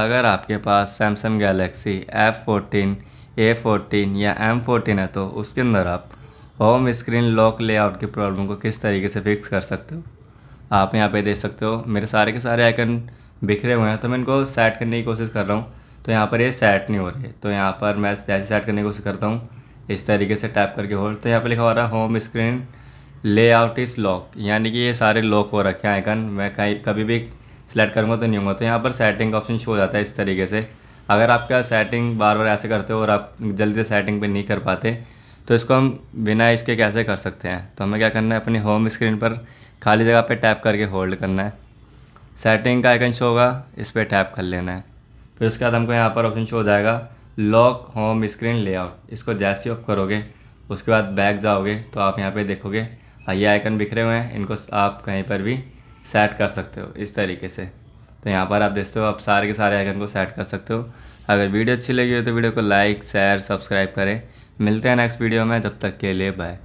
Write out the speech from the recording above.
अगर आपके पास Samsung Galaxy F fourteen A fourteen या एम फोर्टीन है तो उसके अंदर आप होम स्क्रीन लॉक लेआउट की प्रॉब्लम को किस तरीके से फिक्स कर सकते हो आप यहाँ पे देख सकते हो मेरे सारे के सारे आइकन बिखरे हुए हैं तो मैं इनको सेट करने की कोशिश कर रहा हूँ तो यहाँ पर ये सेट नहीं हो रही तो यहाँ पर मैं जैसे सेट करने की कोशिश करता हूँ इस तरीके से टैप करके होल्ड तो यहाँ पर लिखा हो रहा है home screen layout is lock यानी कि ये सारे लॉक हो रखे हैं आइकन मैं कहीं कभी भी सिलेक्ट करूँगा तो नहीं होगा तो यहाँ पर सेटिंग का ऑप्शन शो हो जाता है इस तरीके से अगर आपका सेटिंग बार बार ऐसे करते हो और आप जल्दी से सेटिंग पर नहीं कर पाते तो इसको हम बिना इसके कैसे कर सकते हैं तो हमें क्या करना है अपनी होम स्क्रीन पर खाली जगह पर टैप करके होल्ड करना है सेटिंग का आइकन शो होगा इस पर टैप कर लेना है फिर उसके बाद हमको यहाँ पर ऑप्शन शो हो जाएगा लॉक होम स्क्रीन लेआउट इसको जैसे ऑफ करोगे उसके बाद बैक जाओगे तो आप यहाँ पे देखोगे हाँ, ये आइकन बिखरे हुए हैं इनको आप कहीं पर भी सेट कर सकते हो इस तरीके से तो यहाँ पर आप देखते हो आप सारे के सारे आइकन को सेट कर सकते हो अगर वीडियो अच्छी लगी हो तो वीडियो को लाइक शेयर सब्सक्राइब करें मिलते हैं नेक्स्ट वीडियो में तब तक के लिए बाय